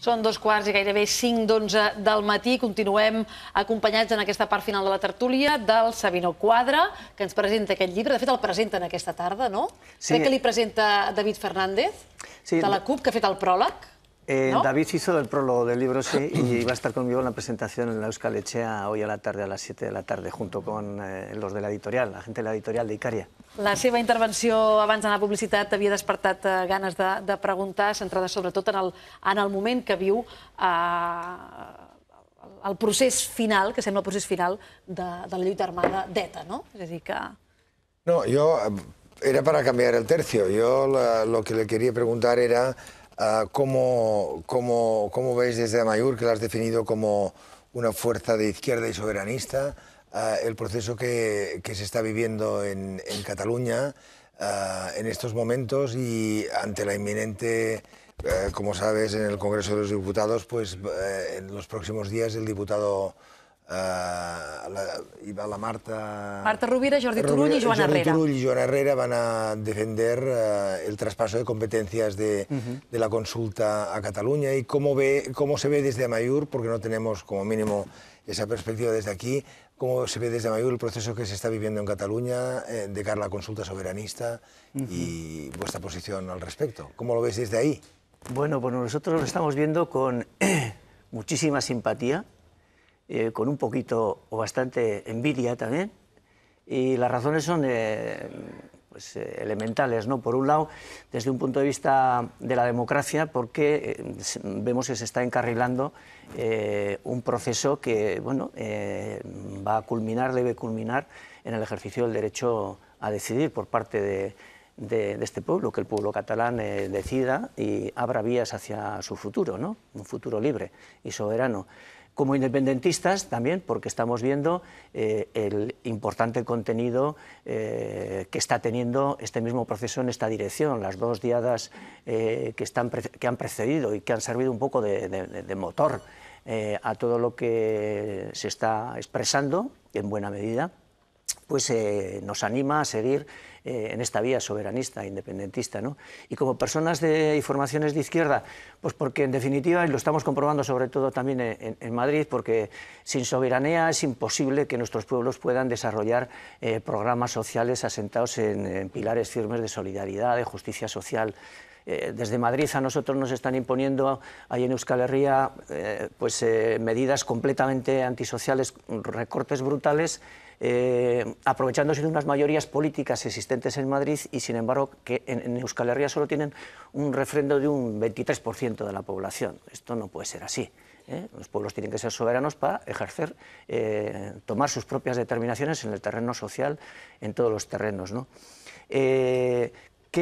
Són dos quarts i gairebé cinc d'onze del matí. Continuem acompanyats en aquesta part final de la tertúlia del Sabino Quadra, que ens presenta aquest llibre. De fet, el presenten aquesta tarda, no? Sí. Crec que li presenta David Fernández, sí. de la CUP, que ha fet el pròleg. Eh, ¿No? David hizo el prólogo del libro, sí, y va a estar conmigo en la presentación en la Euskal Echea hoy a la tarde, a las 7 de la tarde, junto con eh, los de l'editorial, la gent de l'editorial Icaria. La seva intervenció abans d'anar a publicitat havia despertat eh, ganes de, de preguntar, centrada sobretot en el, en el moment que viu eh, el procés final, que sembla el procés final de, de la lluita armada d'ETA, no? És a dir, que... No, jo... Eh, era para cambiar el tercio. Yo la, lo que le quería preguntar era... Ah, ¿cómo, cómo, cómo desde Amayur, que la has definido como una fuerza de izquierda y soberanista, ah, el proceso que, que, se está viviendo en, en Cataluña ah, en estos momentos y ante la inminente... Eh, como sabes, en el Congreso de los Diputados, pues eh, en los próximos días el diputado Eh, la, hi va la Marta... Marta Rovira, Jordi Turull i Joan Herrera. Jordi Turull i Joan Herrera van a defender uh, el traspaso de competències de, uh mhm. -huh. de la consulta a Catalunya y cómo, ve, cómo se ve desde Mayur, porque no tenemos como mínimo esa perspectiva desde aquí, cómo se ve desde Mayur el proceso que se está viviendo en Catalunya eh, de cara a la consulta soberanista uh -huh. y vuestra posición al respecto. ¿Cómo lo veis desde ahí? Bueno, pues nosotros lo estamos viendo con muchísima simpatía, Eh, con un poquito o bastante envidia también. Y las razones son eh, pues, eh, elementales, ¿no? Por un lado, desde un punto de vista de la democracia, porque vemos que se está encarrilando un proceso que, va a culminar, debe culminar en el ejercicio del derecho a decidir por parte de, este pueblo, que el pueblo catalán decida y abra vías hacia su futuro, ¿no? un futuro libre y soberano como independentistas también, porque estamos viendo eh, el importante contenido eh, que está teniendo este mismo proceso en esta dirección, las dos diadas eh, que, están que han precedido y que han servido un poco de, de motor a todo lo que se está expresando, en buena medida, pues nos anima a seguir eh, en esta vía soberanista, independentista. ¿no? Y como personas de, informaciones formaciones de izquierda, pues porque en definitiva, y lo estamos comprobando sobre todo también en, Madrid, porque sin soberanía es imposible que nuestros pueblos puedan desarrollar eh, programas sociales asentados en, pilares firmes de solidaridad, de justicia social, eh, desde Madrid a nosotros nos están imponiendo ahí en Euskal Herria pues, medidas completamente antisociales, recortes brutales eh, aprovechándose de unas mayorías políticas existentes en Madrid y, sin embargo, que en, Euskal Herria solo tienen un refrendo de un 23% de la población. Esto no puede ser así. ¿eh? Los pueblos tienen que ser soberanos para ejercer, eh, tomar sus propias determinaciones en el terreno social, en todos los terrenos. ¿no? ¿Qué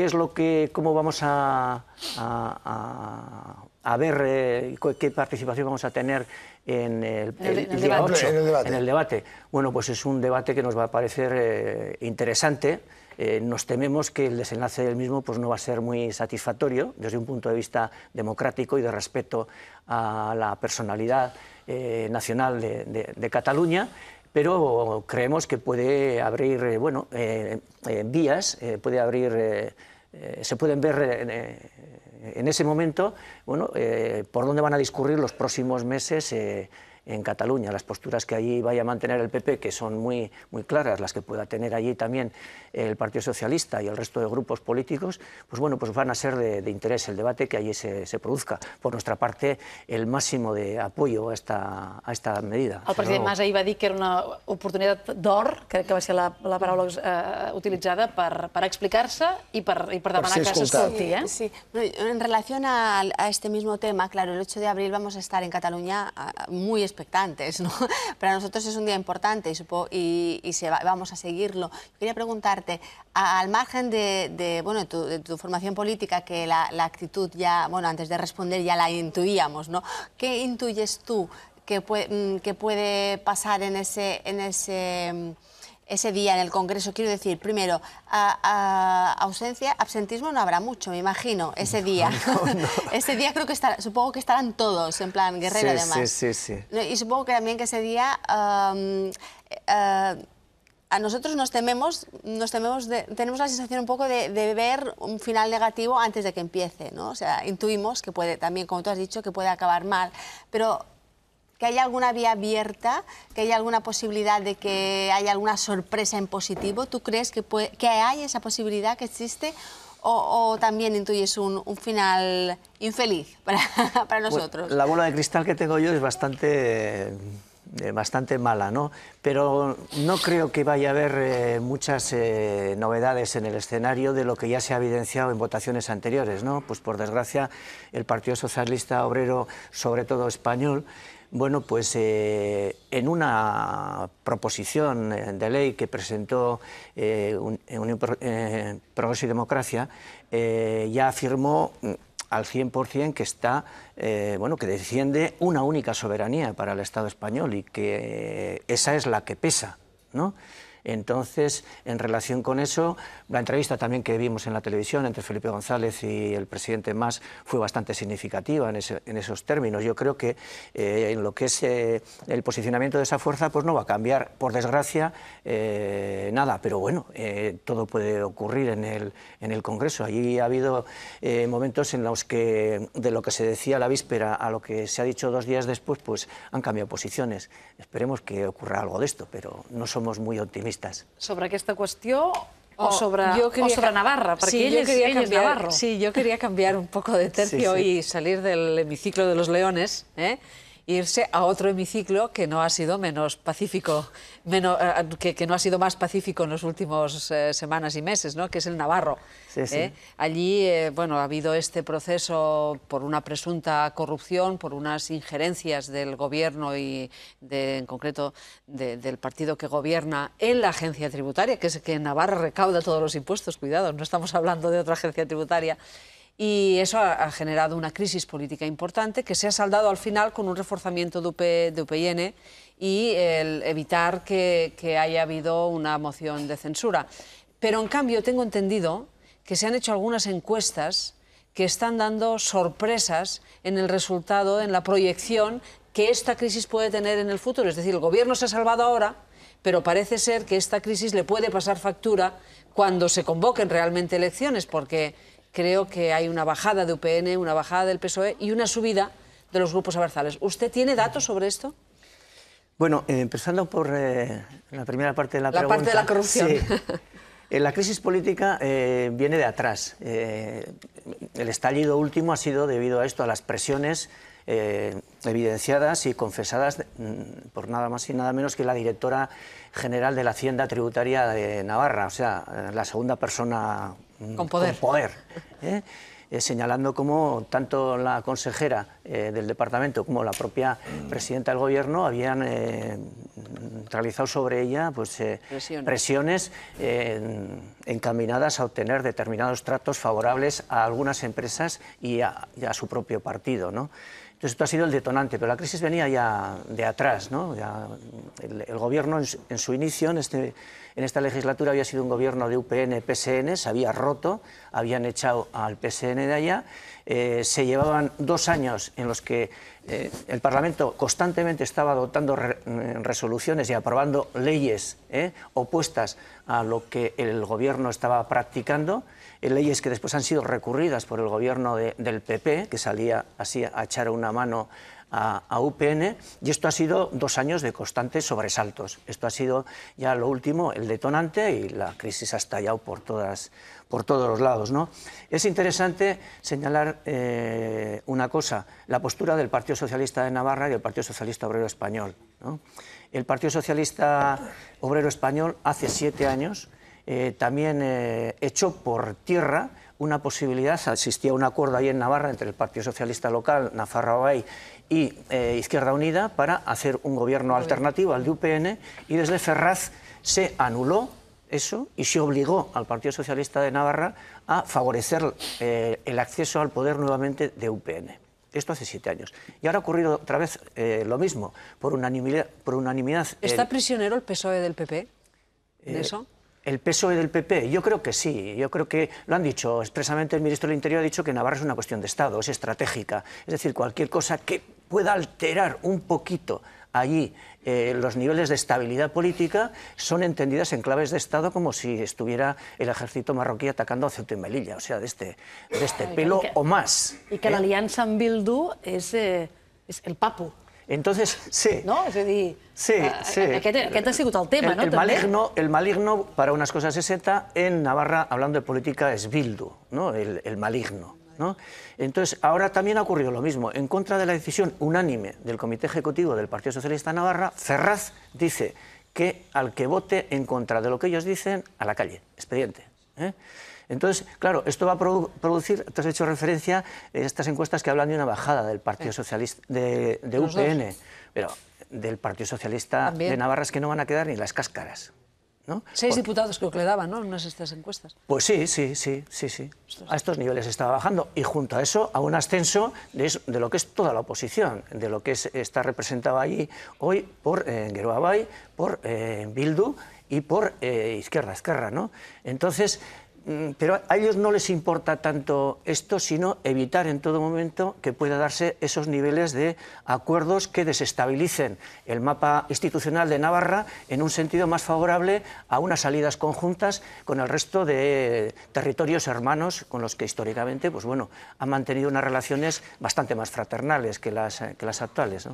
es lo que, cómo vamos a, a, a ver, qué participación vamos a tener en el, en el debate. Bueno, pues es un debate que nos va a parecer eh, interesante. Eh, nos tememos que el desenlace del mismo pues, no va a ser muy satisfactorio desde un punto de vista democrático y de respeto a la personalidad eh, nacional de, Cataluña, pero creemos que puede abrir bueno, vías, puede abrir, se pueden ver en ese momento, bueno, eh, por dónde van a discurrir los próximos meses eh, en Cataluña, las posturas que allí vaya a mantener el PP, que son muy, muy claras, las que pueda tener allí también el Partido Socialista y el resto de grupos políticos, pues bueno, pues van a ser de, de interés el debate que allí se, se, produzca. Por nuestra parte, el máximo de apoyo a esta, a esta medida. El president Mas ahir va dir que era una oportunitat d'or, crec que va ser la, la paraula eh, utilitzada, per, per explicar-se i per, i per demanar per que s'escolti. Eh? Sí, sí. En relación a, a este mismo tema, claro, el 8 de abril vamos a estar en Cataluña muy especialmente Para nosotros es un día importante y, se vamos a seguirlo. Quería preguntarte, al margen de, bueno, tu, de tu formación política, que la, actitud ya, bueno, antes de responder ya la intuíamos, ¿no? ¿Qué intuyes tú que puede, mm, que puede pasar en ese... En ese mm, ese día en el Congreso? Quiero decir, primero, a, ausencia, absentismo no habrá mucho, me imagino, ese día. ese día creo que supongo que estarán todos, en plan guerrero además. Sí, sí, sí. Y supongo que también que ese día... Eh, a nosotros nos tememos, nos tememos tenemos la sensación un poco de, de, ver un final negativo antes de que empiece, ¿no? O sea, intuimos que puede, también como tú has dicho, que puede acabar mal, pero que haya alguna vía abierta, que haya alguna posibilidad de que haya alguna sorpresa en positivo. ¿Tú crees que, hay esa posibilidad que existe? O, también intuyes un, final infeliz para, pues, nosotros? la bola de cristal que tengo yo es bastante eh, bastante mala, ¿no? Pero no creo que vaya a haber eh, muchas eh, novedades en el escenario de lo que ya se ha evidenciado en votaciones anteriores, ¿no? Pues por desgracia el Partido Socialista Obrero, sobre todo español, bueno, pues eh, en una proposición eh, de ley que presentó eh, Unión Progreso y Democracia, ya afirmó mm, al 100% que está, bueno, que defiende una única soberanía para el Estado español y que esa es la que pesa, ¿no? Entonces, en relación con eso, la entrevista también que vimos en la televisión entre Felipe González y el presidente Mas fue bastante significativa en, esos términos. Yo creo que eh, en lo que es eh, el posicionamiento de esa fuerza, pues no va a cambiar, por desgracia, eh, nada. Pero bueno, todo puede ocurrir en el, en el Congreso. Allí ha habido momentos en los que de lo que se decía la víspera a lo que se ha dicho dos días después, pues han cambiado posiciones. Esperemos que ocurra algo de esto, pero no somos muy optimistas. socialistes. Sobre aquesta qüestió o oh, sobre, o sobre Navarra, porque sí, ella, es, ella cambiar, es Navarro. Sí, yo quería cambiar un poco de tercio sí, sí. y salir del hemiciclo de los leones, ¿eh? irse a otro hemiciclo que no ha sido menos pacífico, menos, eh, que, no ha sido más pacífico en los últimos eh, semanas y meses, ¿no? que es el Navarro. ¿eh? Allí bueno, ha habido este proceso por una presunta corrupción, por unas injerencias del gobierno y en concreto del partido que gobierna en la agencia tributaria, que es que en Navarra recauda todos los impuestos, cuidado, no estamos hablando de otra agencia tributaria y eso ha, generado una crisis política importante que se ha saldado al final con un reforzamiento de, UPN y el evitar que, haya habido una moción de censura. Pero en cambio tengo entendido que se han hecho algunas encuestas que están dando sorpresas en el resultado, en la proyección que esta crisis puede tener en el futuro. Es decir, el gobierno se ha salvado ahora, pero parece ser que esta crisis le puede pasar factura cuando se convoquen realmente elecciones, porque creo que hay una bajada de UPN, una bajada del PSOE y una subida de los grupos abarzales. ¿Usted tiene datos sobre esto? Bueno, eh, empezando por eh, la primera parte de la, pregunta. La parte de la corrupción. Sí. Eh, la crisis política viene de atrás. el estallido último ha sido debido a esto, a las presiones eh, evidenciadas y confesadas mm, por nada más y nada menos que la directora general de la Hacienda Tributaria de Navarra, o sea, eh, la segunda persona mm, con poder. ¿eh? señalando cómo tanto la consejera del departamento como la propia presidenta del gobierno habían realizado sobre ella pues, presiones, encaminadas a obtener determinados tratos favorables a algunas empresas y a, su propio partido. ¿no? Entonces, esto ha sido el detonante, pero la crisis venía ya de atrás. el, gobierno, en su, inicio, este, en, esta legislatura, había sido un gobierno de UPN-PSN, se había roto, habían echado al PSN de allá. Eh, se llevaban dos años en los que eh, el Parlamento constantemente estaba adoptando mm, resoluciones y aprobando leyes ¿eh? opuestas a lo que el gobierno estaba practicando leyes que después han sido recurridas por el gobierno del PP, que salía así a echar una mano a, UPN y esto ha sido dos años de constantes sobresaltos. Esto ha sido ya lo último, el detonante y la crisis ha estallado por, todas, por todos los lados. ¿no? Es interesante señalar eh, una cosa, la postura del Partido Socialista de Navarra y del Partido Socialista Obrero Español. El Partido Socialista Obrero Español hace siete años eh, también eh, echó por tierra una posibilidad, existía un acuerdo ahí en Navarra entre el Partido Socialista Local, Nafarra y eh, Izquierda Unida para hacer un gobierno alternativo al de UPN y desde Ferraz se anuló eso y se obligó al Partido Socialista de Navarra a favorecer el acceso al poder nuevamente de UPN. Esto hace siete años. Y ahora ha ocurrido otra vez lo mismo, por unanimidad. Por unanimidad ¿Está prisionero el PSOE del PP? ¿De eso? el PSOE del PP? Yo creo que sí. Yo creo que lo han dicho expresamente el ministro del Interior ha dicho que Navarra es una cuestión de Estado, es estratégica. Es decir, cualquier cosa que pueda alterar un poquito allí eh, los niveles de estabilidad política son entendidas en claves de Estado como si estuviera el ejército marroquí atacando a Ceuta y Melilla, o sea, de este, de este pelo o más. Y que la ¿eh? alianza en Bildu es, eh, es el papu. Entonces, sí. No? sí, ah, ha el tema, no? El maligno, para unas cosas es en Navarra, hablando de política, es Bildu, ¿no? El, maligno. ¿No? Entonces, ahora también ha ocurrido lo mismo. En contra de la decisión unánime del Comité Ejecutivo del Partido Socialista Navarra, Ferraz dice que al que vote en contra de lo que ellos dicen, a la calle, expediente. ¿eh? Entonces, claro, esto va a producir, te has hecho referencia, a estas encuestas que hablan de una bajada del Partido Socialista, de, de UPN, pero del Partido Socialista de Navarra es que no van a quedar ni las cáscaras. ¿No? Seis diputados que le daban, ¿no? En unas de estas encuestas. Pues sí, sí, sí, sí, sí. A estos niveles estaba bajando y junto a eso a un ascenso de, de lo que es toda la oposición, de lo que está representado allí hoy por eh, por eh, Bildu y por eh, izquierda Izquierda ¿no? Entonces Mm, pero a ellos no les importa tanto esto, sino evitar en todo momento que pueda darse esos niveles de acuerdos que desestabilicen el mapa institucional de Navarra en un sentido más favorable a unas salidas conjuntas con el resto de territorios hermanos con los que históricamente pues bueno, han mantenido unas relaciones bastante más fraternales que las, eh, actuales.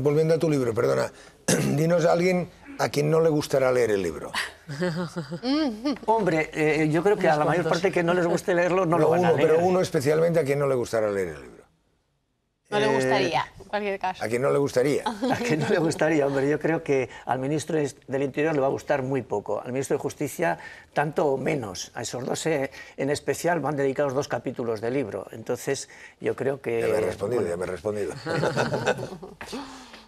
Volviendo, a tu libro, perdona, dinos a alguien a quien no le gustará leer el libro. Hombre, eh, yo creo que a la mayor parte que no les guste leerlo no, lo van Pero uno especialmente a quien no le gustará leer el libro. No le eh, gustaría. ¿A quien no le gustaría? A quien no le gustaría, hombre. Yo creo que al ministro del Interior le va a gustar muy poco. Al ministro de Justicia, tanto o menos. A esos dos eh, en especial van dedicados dos capítulos del libro. Entonces, yo creo que... Ya me he respondido, ya me he respondido.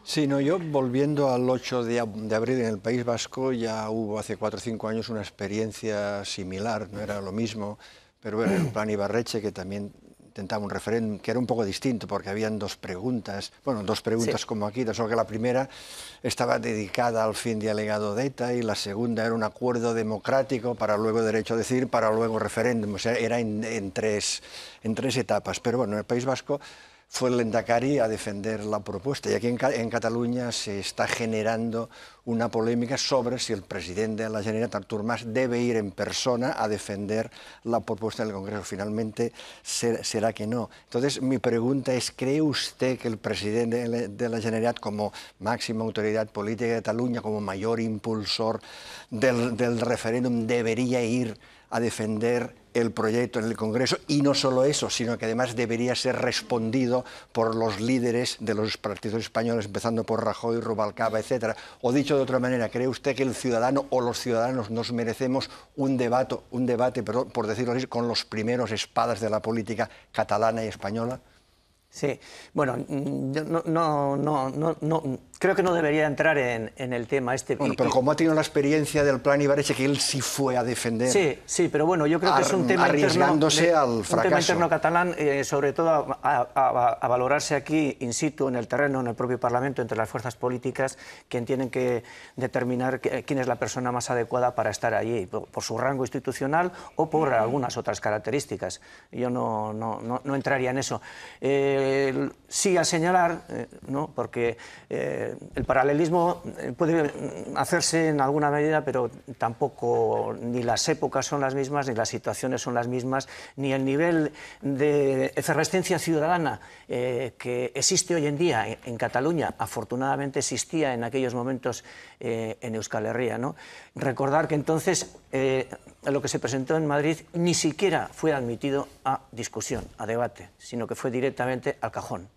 Sí, no, yo volviendo al 8 de, abril en el País Vasco, ya hubo hace cuatro o cinco años una experiencia similar, no era lo mismo, pero bueno, el plan Ibarreche, que también intentaba un referéndum que era un poco distinto porque habían dos preguntas, bueno, dos preguntas como aquí, solo que la primera estaba dedicada al fin de alegado de ETA y la segunda era un acuerdo democrático para luego derecho a decir, para luego referéndum, o sea, era en, tres, en tres etapas. Pero bueno, en el País Vasco fue el Endacari a defender la propuesta. Y aquí en, en, Cataluña se está generando una polémica sobre si el presidente de la Generalitat, Artur Mas, debe ir en persona a defender la propuesta del Congreso. Finalmente ser, será que no. Entonces, mi pregunta es, ¿cree usted que el presidente de la Generalitat, como máxima autoridad política de Cataluña, como mayor impulsor del, del referéndum, debería ir a defender el proyecto en el Congreso y no solo eso, sino que además debería ser respondido por los líderes de los partidos españoles, empezando por Rajoy, Rubalcaba, etcétera. O dicho de otra manera, ¿cree usted que el ciudadano o los ciudadanos nos merecemos un debate, un debate, por decirlo así, con los primeros espadas de la política catalana y española? Sí, bueno, mm, no, no, no, no creo que no debería entrar en, el tema este. Bueno, pero como ha tenido la experiencia del plan Ibarreche, que él sí fue a defender. Sí, sí, pero bueno, yo creo que es un tema arriesgándose interno, al fracaso. Un tema catalán, eh, sobre todo a, valorarse aquí in situ, en el terreno, en el propio Parlamento, entre las fuerzas políticas, quien tienen que determinar quién es la persona más adecuada para estar allí, por, su rango institucional o por algunas otras características. Yo no, no, entraría en eso. Eh, sí a señalar, eh, ¿no? porque el paralelismo eh, puede mm, hacerse en alguna medida, pero tampoco ni las épocas son las mismas, ni las situaciones son las mismas, ni el nivel de efervescencia ciudadana eh, que existe hoy en día en, Cataluña, afortunadamente existía en aquellos momentos eh, en Euskal Herria. Recordar que entonces lo que se presentó en Madrid ni siquiera fue admitido a discusión, a debate, sino que fue directamente al cajón.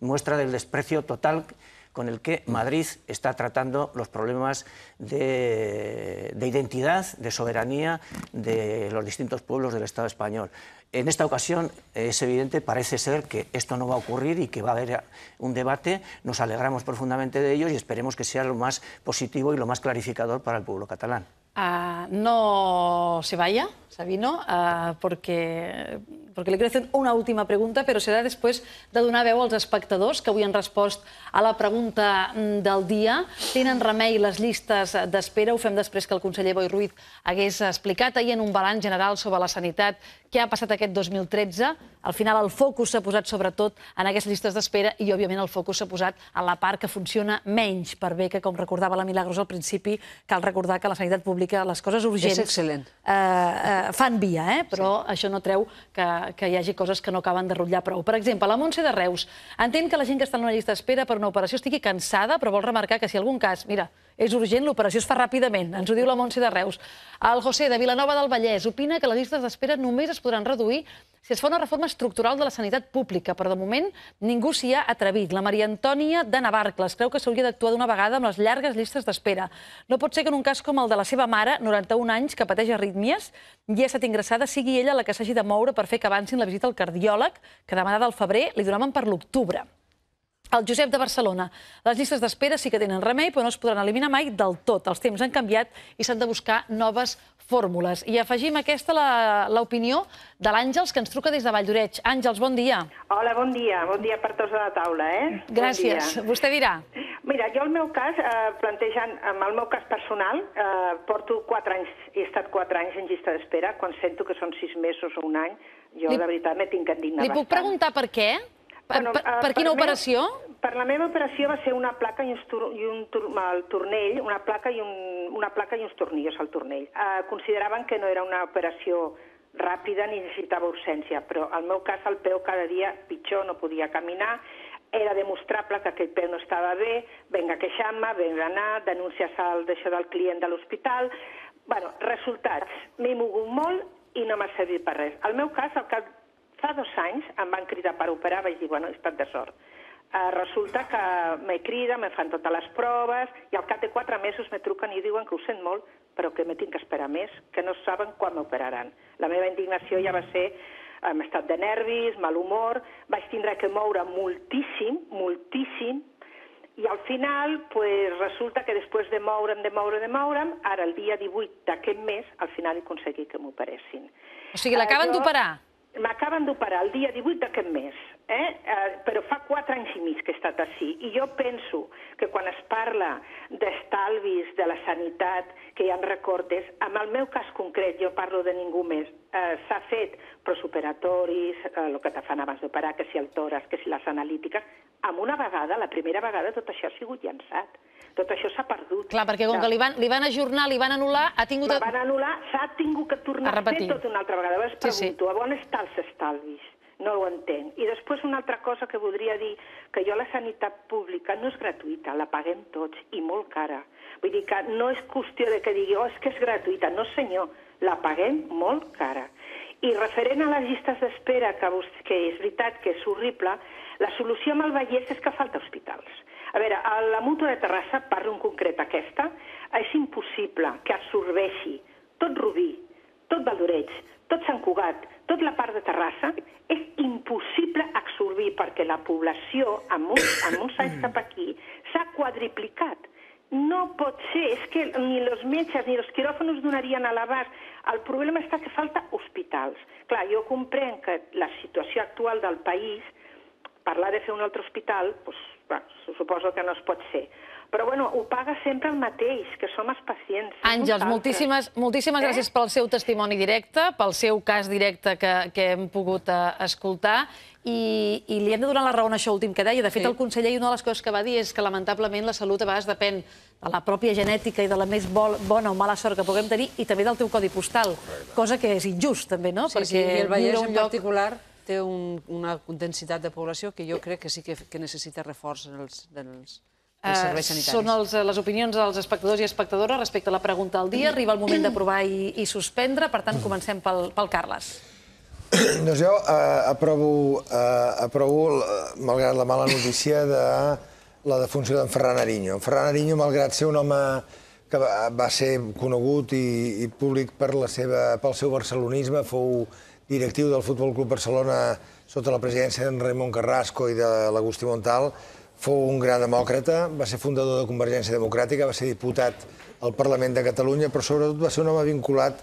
muestra del desprecio total con el que Madrid está tratando los problemas de, identidad, de soberanía de los distintos pueblos del Estado español. En esta ocasión es evidente, parece ser que esto no va a ocurrir y que va a haber un debate. Nos alegramos profundamente de ello y esperemos que sea lo más positivo y lo más clarificador para el pueblo catalán. Ah, no se vaya, Sabino, ah, porque perquè li quiero una última pregunta, però serà després de donar veu als espectadors que avui han respost a la pregunta mm, del dia. Tenen remei les llistes d'espera? Ho fem després que el conseller Boi Ruiz hagués explicat ahir en un balanç general sobre la sanitat què ha passat aquest 2013. Al final el focus s'ha posat sobretot en aquestes llistes d'espera i, òbviament, el focus s'ha posat en la part que funciona menys per bé, que, com recordava la Milagros al principi, cal recordar que la sanitat pública, les coses urgents... És excel·lent. Eh, eh, fan via, eh? però sí. això no treu que que hi hagi coses que no acaben de rotllar prou. Per exemple, la Montse de Reus entén que la gent que està en una llista d'espera per una operació estigui cansada, però vol remarcar que si algun cas, mira, és urgent, l'operació es fa ràpidament, ens ho diu la Montse de Reus. El José de Vilanova del Vallès opina que les llistes d'espera només es podran reduir si es fa una reforma estructural de la sanitat pública, però de moment ningú s'hi ha atrevit. La Maria Antònia de Navarcles creu que s'hauria d'actuar d'una vegada amb les llargues llistes d'espera. No pot ser que en un cas com el de la seva mare, 91 anys, que pateix arrítmies i ha estat ingressada, sigui ella la que s'hagi de moure per fer que avancin la visita al cardiòleg, que demanada al febrer li donaven per l'octubre. El Josep de Barcelona. Les llistes d'espera sí que tenen remei, però no es podran eliminar mai del tot. Els temps han canviat i s'han de buscar noves fórmules. I afegim aquesta l'opinió de l'Àngels, que ens truca des de Vall d'Oreig. Àngels, bon dia. Hola, bon dia. Bon dia per tots a la taula, eh? Gràcies. Bon Vostè dirà. Mira, jo el meu cas, eh, plantejant, amb el meu cas personal, eh, porto 4 anys, he estat 4 anys en llista d'espera, quan sento que són 6 mesos o un any, jo Li... de veritat me tinc que indignar Li bastant. puc preguntar per què? Per, per, eh, per, per quina operació? per la meva operació va ser una placa i, tur, i un tur, el tornell, una placa i, un, una placa i uns tornillos al tornell. Eh, consideraven que no era una operació ràpida ni necessitava urgència, però al meu cas el peu cada dia pitjor, no podia caminar, era demostrable que aquell peu no estava bé, venga a queixar-me, venga a anar, denúncies al d'això del client de l'hospital... Bueno, resultats, m'he mogut molt i no m'ha servit per res. Al meu cas, al cap Fa dos anys em van cridar per operar, vaig dir, bueno, he estat de sort. Uh, resulta que me crida, me fan totes les proves, i al cap de quatre mesos me truquen i diuen que ho sent molt, però que me tinc que esperar més, que no saben quan m'operaran. La meva indignació ja va ser amb estat de nervis, mal humor, vaig tindre que moure moltíssim, moltíssim, i al final pues, resulta que després de moure'm, de moure, de moure'm, ara el dia 18 d'aquest mes, al final aconseguit que m'operessin. O sigui, l'acaben eh, d'operar? Jo... M'acaben d'operar el dia 18 d'aquest mes, eh? eh? però fa 4 anys i mig que he estat així. I jo penso que quan es parla d'estalvis, de la sanitat, que hi ha recortes, en el meu cas concret, jo parlo de ningú més, eh, s'ha fet prosoperatoris, eh, el que te fan abans d'operar, que si el tòrax, que si les analítiques, amb una vegada, la primera vegada, tot això ha sigut llançat. Tot això s'ha perdut. Clar, perquè com que li van, li van ajornar, li van anul·lar, ha tingut... La van anul·lar, s'ha tingut que tornar a, repetir. a fer tot una altra vegada. A vegades sí, pregunto, sí. on estan els estalvis? No ho entenc. I després una altra cosa que voldria dir, que jo la sanitat pública no és gratuïta, la paguem tots, i molt cara. Vull dir que no és qüestió de que digui, oh, és que és gratuïta. No, senyor, la paguem molt cara. I referent a les llistes d'espera, que, que és veritat que és horrible, la solució amb el Vallès és que falta hospitals. A veure, a la mútua de Terrassa, parlo en concret aquesta, és impossible que absorbeixi tot Rubí, tot Valdoreig, tot Sant Cugat, tot la part de Terrassa, és impossible absorbir perquè la població amb uns, amb uns anys cap aquí s'ha quadriplicat. No pot ser, és que ni els metges ni els quiròfonos donarien a l'abast. El problema està que falta hospitals. Clar, jo comprenc que la situació actual del país, parlar de fer un altre hospital, doncs, Bé, suposo que no es pot ser. Però bueno, ho paga sempre el mateix, que som els pacients. Àngels, moltíssimes, moltíssimes eh? gràcies pel seu testimoni directe, pel seu cas directe que, que hem pogut eh, escoltar, i, i li hem de donar la raó en això últim que deia. De fet, sí. el conseller, una de les coses que va dir és que, lamentablement, la salut a vegades depèn de la pròpia genètica i de la més bol, bona o mala sort que puguem tenir, i també del teu codi postal, cosa que és injust, també, no? Sí, Perquè sí, i el Vallès en lloc... particular té un, una densitat de població que jo crec que sí que, que necessita reforç dels, dels, dels eh, serveis sanitaris. Són els, eh, les opinions dels espectadors i espectadores respecte a la pregunta al dia. Arriba el moment d'aprovar i, i suspendre, per tant, comencem pel, pel Carles. Doncs jo eh, aprovo, eh, aprovo, eh, malgrat la mala notícia, de la defunció d'en Ferran Arinyo. En Ferran Arinyo, malgrat ser un home que va, va ser conegut i, i públic per la seva, pel seu barcelonisme, fou directiu del Futbol Club Barcelona sota la presidència d'en Raimon Carrasco i de l'Agustí Montal, fou un gran demòcrata, va ser fundador de Convergència Democràtica, va ser diputat al Parlament de Catalunya, però sobretot va ser un home vinculat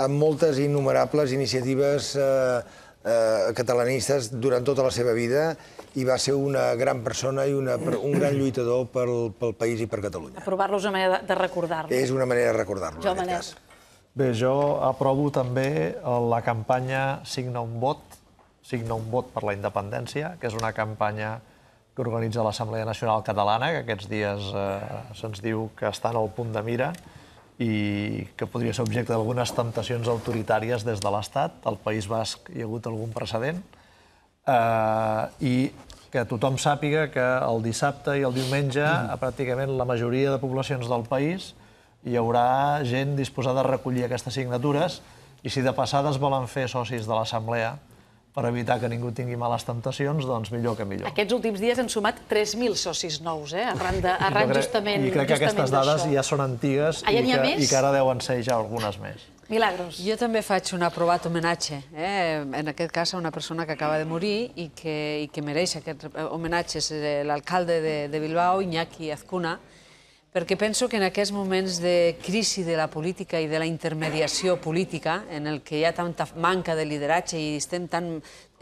a moltes innumerables iniciatives eh, eh, catalanistes durant tota la seva vida i va ser una gran persona i una, un gran lluitador pel, pel país i per Catalunya. Aprovar-lo és una manera de recordar-lo. És una manera de recordar-lo, en aquest cas. Bé, jo aprovo també eh, la campanya Signa un vot, Signa un vot per la independència, que és una campanya que organitza l'Assemblea Nacional Catalana, que aquests dies eh, se'ns diu que estan al punt de mira i que podria ser objecte d'algunes temptacions autoritàries des de l'Estat. Al País Basc hi ha hagut algun precedent. Eh, I que tothom sàpiga que el dissabte i el diumenge, mm. pràcticament la majoria de poblacions del país, hi haurà gent disposada a recollir aquestes signatures i si de passada es volen fer socis de l'Assemblea per evitar que ningú tingui males temptacions, doncs millor que millor. Aquests últims dies han sumat 3.000 socis nous, eh? arran, de, arran I crec, justament I crec que aquestes dades ja són antigues ah, ja i, que, més? i que ara deuen ser ja algunes més. Milagros. Jo també faig un aprovat homenatge, eh? en aquest cas a una persona que acaba de morir i que, i que mereix aquest homenatge, és eh, l'alcalde de, de Bilbao, Iñaki Azcuna, perquè penso que en aquests moments de crisi de la política i de la intermediació política, en el que hi ha tanta manca de lideratge i estem tan,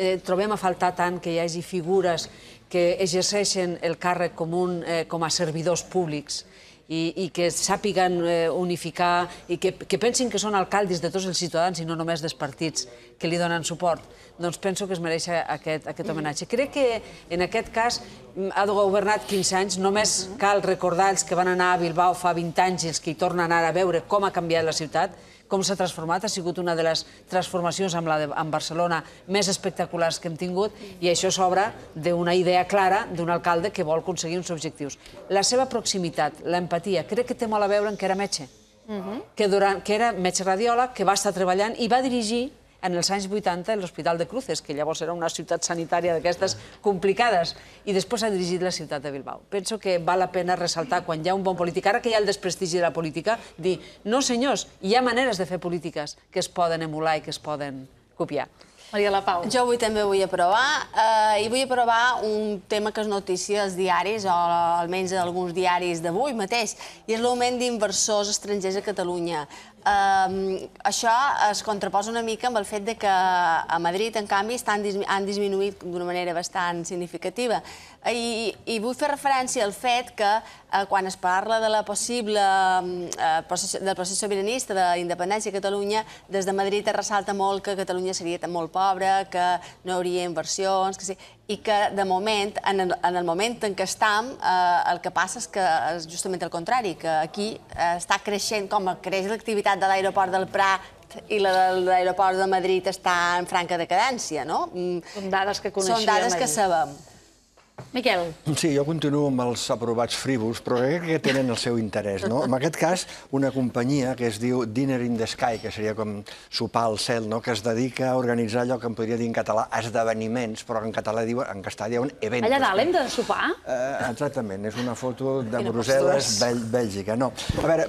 eh, trobem a faltar tant que hi hagi figures que exerceixen el càrrec comú eh, com a servidors públics i, i que sàpiguen eh, unificar i que, que pensin que són alcaldis de tots els ciutadans i no només dels partits que li donen suport. Doncs penso que es mereix aquest, aquest homenatge. Crec que en aquest cas ha governat 15 anys, només cal recordar els que van anar a Bilbao fa 20 anys i els que hi tornen ara a veure com ha canviat la ciutat, com s'ha transformat. Ha sigut una de les transformacions amb, la de, amb Barcelona més espectaculars que hem tingut i això s'obre d'una idea clara d'un alcalde que vol aconseguir uns objectius. La seva proximitat, l'empatia, crec que té molt a veure en que era metge, uh mhm. -huh. que, durant, que era metge radiola, que va estar treballant i va dirigir en els anys 80 a l'Hospital de Cruces, que llavors era una ciutat sanitària d'aquestes complicades, i després ha dirigit la ciutat de Bilbao. Penso que val la pena ressaltar, quan hi ha un bon polític, ara que hi ha el desprestigi de la política, dir, no senyors, hi ha maneres de fer polítiques que es poden emular i que es poden copiar. Maria La Pau. Jo avui també vull aprovar, eh, i vull aprovar un tema que es notícia als diaris, o almenys alguns diaris d'avui mateix, i és l'augment d'inversors estrangers a Catalunya. Eh, això es contraposa una mica amb el fet de que a Madrid, en canvi, estan, han disminuït d'una manera bastant significativa. I, I vull fer referència al fet que eh, quan es parla de la possible, eh, del procés sobiranista de la independència a Catalunya, des de Madrid es ressalta molt que Catalunya seria molt poc pobre, que no hi hauria inversions, que sí, i que, de moment, en el, en el moment en què estem, eh, el que passa és que és justament el contrari, que aquí eh, està creixent, com creix l'activitat de l'aeroport del Prat, i la de l'aeroport de Madrid està en franca decadència, no? Mm. Són dades que coneixíem. Són dades que sabem. Miquel. Sí, jo continuo amb els aprovats frívols, però crec que tenen el seu interès, no? En aquest cas, una companyia que es diu Dinner in the Sky, que seria com sopar al cel, no? que es dedica a organitzar allò que em podria dir en català esdeveniments, però en català diu, en castellà diuen event. Allà dalt hem de sopar? Eh, exactament, és una foto de Brussel·les, Bèlgica. No, a veure,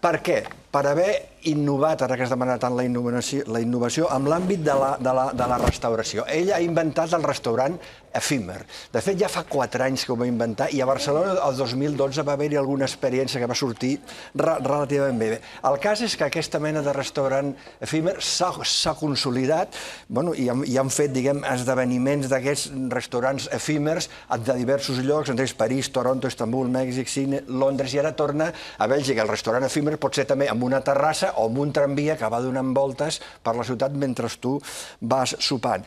per què? per haver innovat, ara que has demanat tant la innovació, la innovació amb l'àmbit de, la, de, la, de la restauració. Ell ha inventat el restaurant efímer. De fet, ja fa 4 anys que ho va inventar i a Barcelona el 2012 va haver-hi alguna experiència que va sortir relativament bé. El cas és que aquesta mena de restaurant efímer s'ha consolidat bueno, i, han, i han fet diguem, esdeveniments d'aquests restaurants efímers de diversos llocs, entre ells París, Toronto, Estambul, Mèxic, Cine, Londres, i ara torna a Bèlgica. El restaurant efímer pot ser també en amb una terrassa o amb un tramvia que va donant voltes per la ciutat mentre tu vas sopant.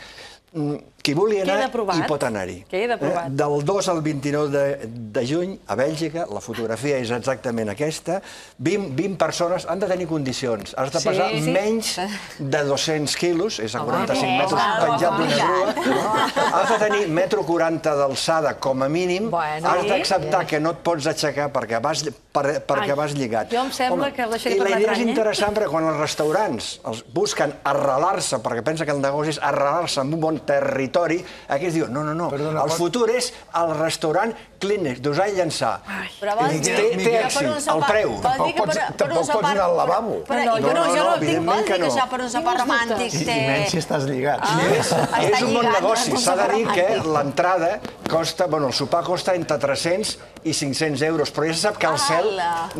Mm, qui vulgui anar hi pot anar-hi. Queda eh, aprovat. Del 2 al 29 de, de juny, a Bèlgica, la fotografia és exactament aquesta, 20, 20 persones han de tenir condicions. Has de pesar menys de 200 quilos, és a 45 metres penjat d'una grua. Has de tenir metro 40 d'alçada com a mínim. has d'acceptar que no et pots aixecar perquè vas, per, perquè vas lligat. Jo em sembla que deixaré tot l'atrany. I la idea és eh? interessant perquè quan els restaurants els busquen arrelar-se, perquè pensa que el negoci és arrelar-se amb un bon territori, aquí es diu, no, no, no, Perdona, el pot... futur és el restaurant Kleenex, d'usar i Ai, Però vols dir... Té, té èxit, el preu. Tampoc pots, tampoc pots anar al lavabo. Però, no, no, jo no tinc vol dir que això per un sopar romàntic té... Eh? I menys si estàs lligat. Ah, és un bon negoci. S'ha de dir que l'entrada costa, bueno, el sopar costa entre 300 i 500 euros, però ja se sap que al cel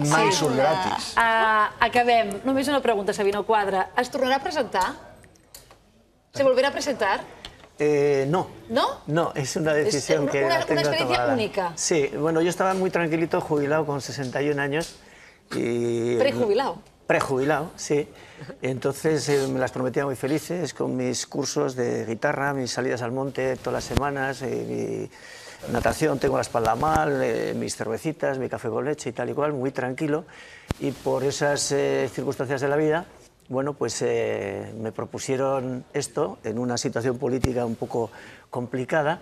mai surt gratis. Ah, acabem. Només una pregunta, Sabina Quadra. Es tornarà a presentar? ¿Se volverà a presentar? Eh, no. ¿No? No, es una decisión que tengo una experiencia única. Sí, bueno, yo estaba muy tranquilito, jubilado con 61 años. Y, ¿Prejubilado? Prejubilado, sí. Entonces eh, me las prometía muy felices con mis cursos de guitarra, mis salidas al monte todas las semanas, eh, mi natación, tengo la espalda mal, mis cervecitas, mi café con leche y tal y cual, muy tranquilo. Y por esas circunstancias de la vida bueno, pues eh, me propusieron esto en una situación política un poco complicada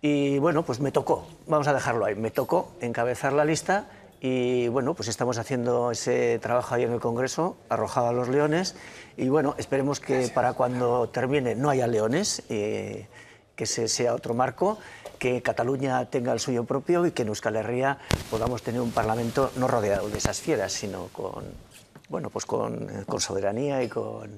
y bueno, pues me tocó, vamos a dejarlo ahí, me tocó encabezar la lista y bueno, pues estamos haciendo ese trabajo ahí en el Congreso, arrojado a los leones y bueno, esperemos que para cuando termine no haya leones, eh, que ese sea otro marco que Cataluña tenga el suyo propio y que en Euskal Herria podamos tener un parlamento no rodeado de esas fieras, sino con bueno, pues con, eh, con soberanía y con,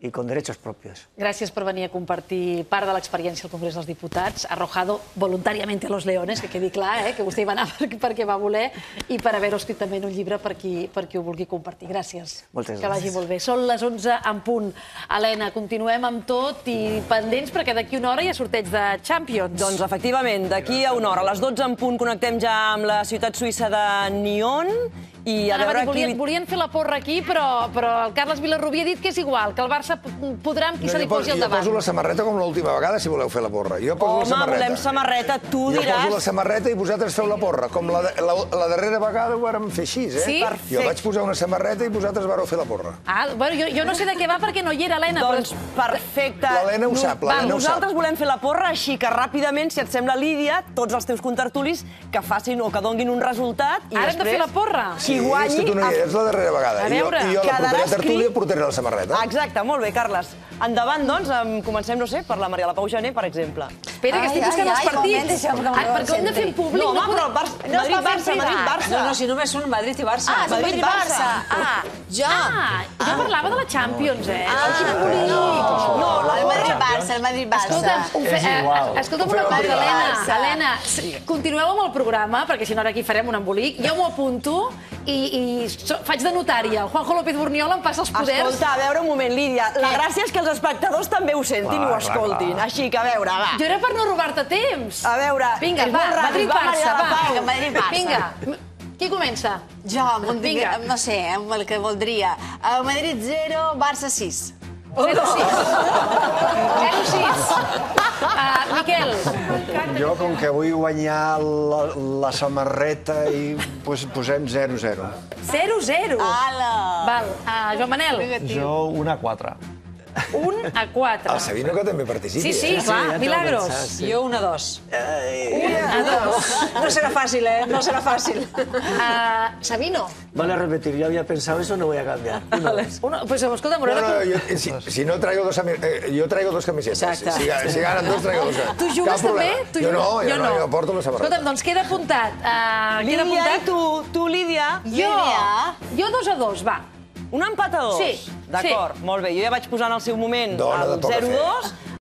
i con derechos propios. Gràcies per venir a compartir part de l'experiència al Congrés dels Diputats. Arrojado voluntàriament a los leones, que quedi clar, eh, que vostè hi va anar perquè, perquè va voler, i per haver-ho escrit també en un llibre per qui, per qui ho vulgui compartir. Gràcies. Moltes gràcies. Que vagi molt bé. Són les 11 en punt. Helena, continuem amb tot i pendents perquè d'aquí una hora hi ha sorteig de Champions. Doncs efectivament, d'aquí a una hora, a les 12 en punt, connectem ja amb la ciutat suïssa de Nyon i a ah, veure dir, volien, qui... volien fer la porra aquí, però, però el Carles Vilarrubí ha dit que és igual, que el Barça podrà amb qui no, se li posi al davant. Jo poso la samarreta com l'última vegada, si voleu fer la porra. Jo poso Home, la samarreta. volem samarreta, tu jo diràs... Jo poso la samarreta i vosaltres feu la porra, com la, la, la darrera vegada ho vàrem fer així, eh? Sí? Perfecte. Jo vaig posar una samarreta i vosaltres vareu fer la porra. Ah, bueno, jo, jo no sé de què va perquè no hi era, Helena. Doncs però... perfecte. L'Helena ho sap, l'Helena ho sap. Nosaltres volem fer la porra, així que ràpidament, si et sembla, Lídia, tots els teus contertulis que facin o que donguin un resultat i Ara després... hem de fer la porra. Sí, qui guanyi... Que tu no hi eres la darrera vegada. A veure, I jo, i jo la propera tertúlia cri... portaré la samarreta. Exacte, molt bé, Carles. Endavant, doncs, comencem, no sé, per la Maria la Pau Gené, per exemple. Espera, que estic buscant els partits. perquè ho hem de fer en públic. No, però No Madrid-Barça, Madrid-Barça. No, no, si només són Madrid i Barça. Ah, Madrid-Barça. Ah, ja. jo parlava de la Champions, eh? Ah, quin bonic. No, el Madrid-Barça, el Madrid-Barça. Escolta'm, eh, escolta'm una cosa, Helena. Helena, continueu amb el programa, perquè si no ara aquí farem un embolic. Jo m'ho apunto i, i faig de notària. El Juanjo López Borniola em passa els poders. Escolta, a veure un moment, Lídia. La gràcia és que els espectadors també ho sentin i ho escoltin. Així que, a veure, va. Jo era per per no robar-te temps. A veure... Vinga, va, Madrid-Barça, va. Vinga, Madrid-Barça. Vinga. Qui comença? Jo, no sé, amb el que voldria. Madrid 0, Barça 6. 0-6. 0-6. Miquel. Jo, com que vull guanyar la, samarreta, i pues, posem 0-0. 0-0? Ala! Val. Ah, Joan Manel. Jo, 1 4. 1 a 4. El Sabino que també participi. Sí, sí, eh? clar, sí, ja Milagros. Pensat, sí. Jo 1 a 2. 1 a 2. No serà fàcil, eh? No serà fàcil. Uh, Sabino. Van repetir, jo havia pensat eso, no voy a canviar. Uno, uno pues escolta, Moreno... No, no, yo, si, si no traigo dos, eh, jo traigo dos camisetes. Exacte. Si, si, si ganen dos, traigo dos. Tu jugues també? Tu jo no, jo, jo no, no, jo porto la samarreta. Escolta'm, doncs queda apuntat. Uh, Lídia queda apuntat. i tu, tu Lídia. Jo, Lídia. jo dos a dos, va. Un empat a dos? Sí. D'acord, sí. molt bé. Jo ja vaig posar en el seu moment Dona el 0-2.